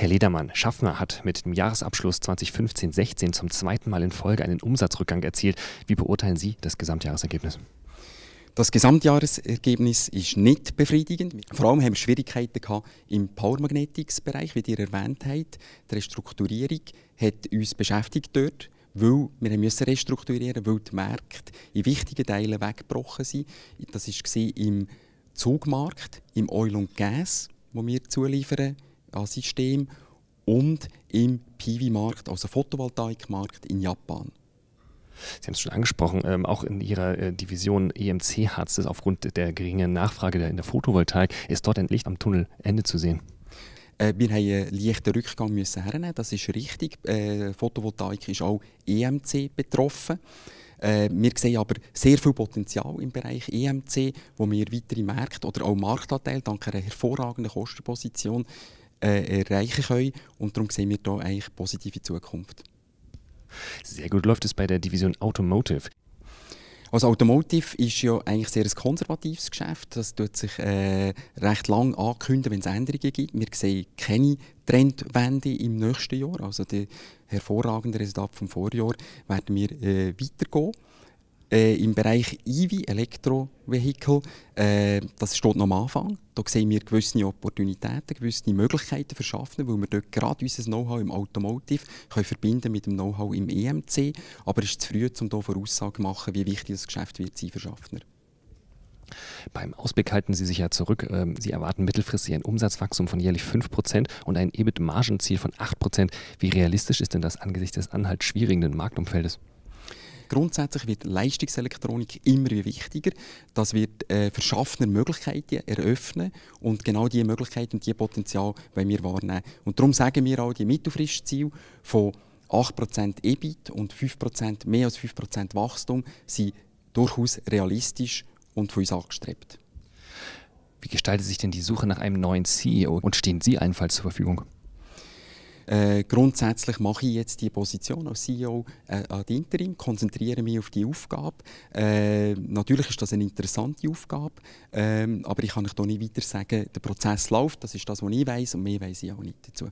Herr Ledermann, Schaffner hat mit dem Jahresabschluss 2015-16 zum zweiten Mal in Folge einen Umsatzrückgang erzielt. Wie beurteilen Sie das Gesamtjahresergebnis? Das Gesamtjahresergebnis ist nicht befriedigend. Vor allem haben wir Schwierigkeiten gehabt im Power Magnetics Bereich, wie ihr erwähnt habt. Die Restrukturierung hat uns beschäftigt dort weil wir müssen restrukturieren weil die Märkte in wichtigen Teilen weggebrochen sind. Das war im Zugmarkt, im Oil und Gas, wo wir zuliefern an System und im PV-Markt, also Photovoltaikmarkt in Japan. Sie haben es schon angesprochen, ähm, auch in Ihrer äh, Division EMC hat es aufgrund der geringen Nachfrage in der Photovoltaik, ist dort ein Licht am Tunnelende zu sehen? Äh, wir mussten einen leichten Rückgang müssen hernehmen, das ist richtig. Äh, Photovoltaik ist auch EMC betroffen. Äh, wir sehen aber sehr viel Potenzial im Bereich EMC, wo wir weitere Märkte oder auch Marktanteile dank einer hervorragenden Kostenposition äh, erreichen können. Und darum sehen wir hier eigentlich positive Zukunft. Sehr gut läuft es bei der Division Automotive. Also Automotive ist ja eigentlich sehr ein konservatives Geschäft. Das tut sich äh, recht lang ankündigen, wenn es Änderungen gibt. Wir sehen keine Trendwende im nächsten Jahr. Also die hervorragenden Resultate vom Vorjahr werden wir äh, weitergehen äh, im Bereich EV, Elektrovehikel, äh, das steht noch am Anfang. Da sehen wir gewisse Opportunitäten, gewisse Möglichkeiten verschaffen, weil wir dort gerade unser Know-how im Automotive können verbinden mit dem Know-how im EMC. Aber es ist zu früh, um hier Voraussagen zu machen, wie wichtig das Geschäft wird sein für Schaffner. Beim Ausblick halten Sie sich ja zurück. Ähm, Sie erwarten mittelfristig ein Umsatzwachstum von jährlich 5% und ein EBIT-Margenziel von 8%. Wie realistisch ist denn das angesichts des anhalt schwierigen Marktumfeldes? Grundsätzlich wird Leistungselektronik immer wichtiger. Das wird äh, Verschaffner Möglichkeiten eröffnen und genau diese Möglichkeiten und diese Potenzial wollen wir wahrnehmen. Und darum sagen wir auch die Mittelfristziele von 8% EBIT und 5%, mehr als 5% Wachstum sind durchaus realistisch und von uns angestrebt. Wie gestaltet sich denn die Suche nach einem neuen CEO und stehen Sie allenfalls zur Verfügung? Äh, grundsätzlich mache ich jetzt die Position als CEO äh, ad interim, konzentriere mich auf die Aufgabe. Äh, natürlich ist das eine interessante Aufgabe, ähm, aber ich kann euch hier nicht weiter sagen, der Prozess läuft, das ist das, was ich weiß und mehr weiß ich auch nicht dazu.